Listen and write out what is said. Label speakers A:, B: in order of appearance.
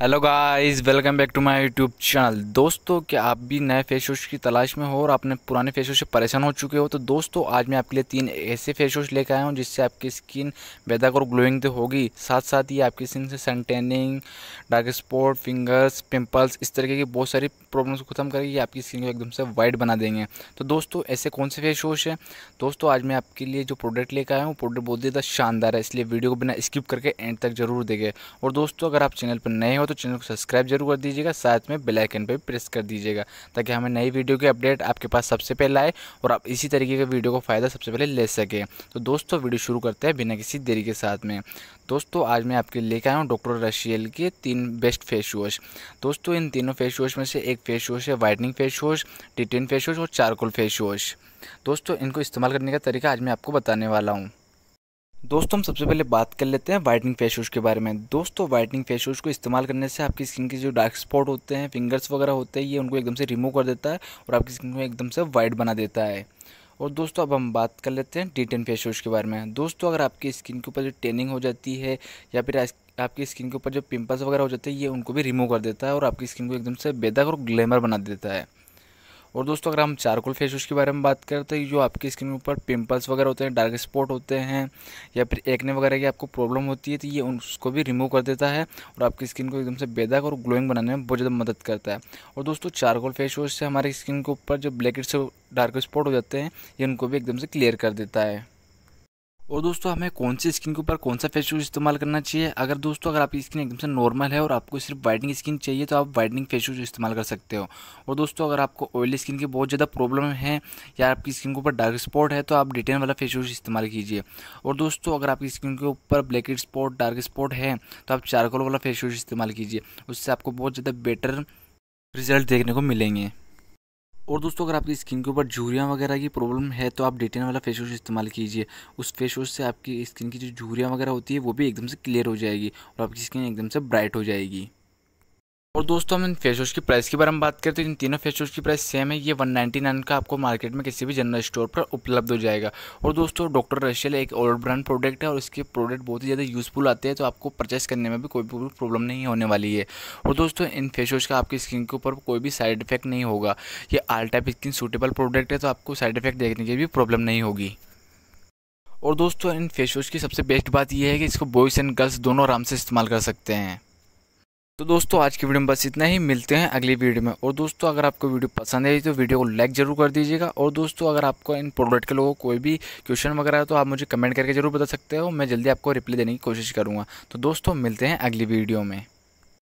A: hello guys welcome back to my YouTube channel दोस्तों क्या आप भी नए फेस वॉश की तलाश में हो और आपने पुराने फेस वॉश से परेशान हो चुके हो तो दोस्तों आज मैं आपके लिए तीन ऐसे फेस वॉश लेकर आया हूँ जिससे आपकी स्किन बेदक और ग्लोइंग तो होगी साथ साथ ही आपकी स्किन से suntanning dark spot fingers pimples इस तरीके की बहुत सारी प्रॉब्लम्स को खत्म ये आपकी स्किन को एकदम से वाइट बना देंगे तो दोस्तों ऐसे कौन से फेस वॉश है दोस्तों आज मैं आपके लिए जो प्रोडक्ट लेकर आया हूँ प्रोडक्ट बहुत ज़्यादा शानदार है इसलिए वीडियो को बिना स्किप करके एंड तक जरूर देखें और दोस्तों अगर आप चैनल पर नए हो तो चैनल को सब्सक्राइब जरूर कर दीजिएगा साथ में बेल आइकन पर प्रेस कर दीजिएगा ताकि हमें नई वीडियो की अपडेट आपके पास सबसे पहले आए और आप इसी तरीके के वीडियो का फ़ायदा सबसे पहले ले सकें तो दोस्तों वीडियो शुरू करते हैं बिना किसी देरी के साथ में दोस्तों आज मैं आपके लेकर आया हूँ डॉक्टर रशियल के तीन बेस्ट फेस वॉश दोस्तों इन तीनों फेस वॉश में से एक फेस वॉश है whitening face wash detan face wash और चारकोल फेस वॉश दोस्तों इनको इस्तेमाल करने का तरीका आज मैं आपको बताने वाला हूँ दोस्तों हम सबसे पहले बात कर लेते हैं वाइटनिंग फेस वॉश के बारे में दोस्तों वाइटनिंग फेस वॉश को इस्तेमाल करने से आपकी स्किन के जो डार्क स्पॉट होते हैं फिंगर्स वगैरह होते हैं ये उनको एकदम से रिमूव कर देता है और आपकी स्किन को एकदम से वाइट बना देता है और दोस्तों अब हम बात कर लेते हैं डी टेन फेस वॉश के बारे में दोस्तों अगर आपकी स्किन के ऊपर जो टेनिंग हो जाती है या फिर आपकी स्किन के ऊपर जो पिंपल्स वगैरह हो जाते हैं ये उनको भी रिमूव कर देता है और आपकी स्किन को एकदम से बेदाग और ग्लैमर बना देता है और दोस्तों अगर हम चारकोल फेस वॉश के बारे में बात करें तो जो आपकी स्किन के ऊपर पिंपल्स वगैरह होते हैं डार्क स्पॉट होते हैं या फिर एकने वगैरह की आपको प्रॉब्लम होती है तो ये उसको भी रिमूव कर देता है और आपकी स्किन को एकदम से बेदाग और ग्लोइंग बनाने में बहुत ज़्यादा मदद करता है और दोस्तों चारकोल फेस वॉश से हमारी स्किन के ऊपर जो ब्लैक डार्क स्पॉट हो जाते हैं ये उनको भी एकदम से क्लियर कर देता है और दोस्तों हमें कौन सी स्किन के ऊपर कौन सा फेस वॉश इस्तेमाल करना चाहिए अगर दोस्तों अगर आपकी स्किन एकदम से नॉर्मल है और आपको सिर्फ वाइटनिंग स्किन चाहिए तो आप वाइटनिंग फेस वॉश इस्तेमाल कर सकते हो और दोस्तों अगर आपको ऑयली स्किन की बहुत ज़्यादा प्रॉब्लम है या आपकी स्किन के ऊपर डार्क स्पॉट है तो आप डिटेन वाला फेस वॉश इस्तेमाल कीजिए और दोस्तों अगर आपकी स्किन के ऊपर ब्लैक स्पॉट डार्क स्पॉट है तो आप चारकोल वाला फेस वॉश इस्तेमाल कीजिए उससे आपको बहुत ज़्यादा बेटर रिजल्ट देखने को मिलेंगे और दोस्तों अगर आपकी स्किन के ऊपर झूरियाँ वगैरह की प्रॉब्लम है तो आप डेटेन वाला फेस वॉश इस्तेमाल कीजिए उस फेस वॉश से आपकी स्किन की जो झूरियाँ वगैरह होती है वो भी एकदम से क्लियर हो जाएगी और आपकी स्किन एकदम से ब्राइट हो जाएगी और दोस्तों हम इन फेस वॉश की प्राइस के बारे में बात करें तो इन तीनों फेस वॉश की प्राइस सेम है ये वन नाइनटी नाइन का आपको मार्केट में किसी भी जनरल स्टोर पर उपलब्ध हो जाएगा और दोस्तों डॉक्टर रशियल एक ओल्ड ब्रांड प्रोडक्ट है और इसके प्रोडक्ट बहुत ही ज़्यादा यूजफुल आते हैं तो आपको परचेस करने में भी कोई भी प्रॉब्लम नहीं होने वाली है और दोस्तों इन फेस वॉश का आपकी स्किन के ऊपर कोई भी साइड इफेक्ट नहीं होगा ये all type skin suitable product है तो आपको साइड इफेक्ट देखने की भी प्रॉब्लम नहीं होगी और दोस्तों इन फेस वॉश की सबसे बेस्ट बात यह है कि इसको बॉयज़ एंड गर्ल्स दोनों आराम से इस्तेमाल कर सकते हैं तो दोस्तों आज की वीडियो में बस इतना ही मिलते हैं अगली वीडियो में और दोस्तों अगर आपको वीडियो पसंद आई तो वीडियो को लाइक जरूर कर दीजिएगा और दोस्तों अगर आपको इन प्रोडक्ट के लोगों कोई भी क्वेश्चन वगैरह है तो आप मुझे कमेंट करके जरूर बता सकते हो मैं जल्दी आपको रिप्लाई देने की कोशिश करूँगा तो दोस्तों मिलते हैं अगली वीडियो में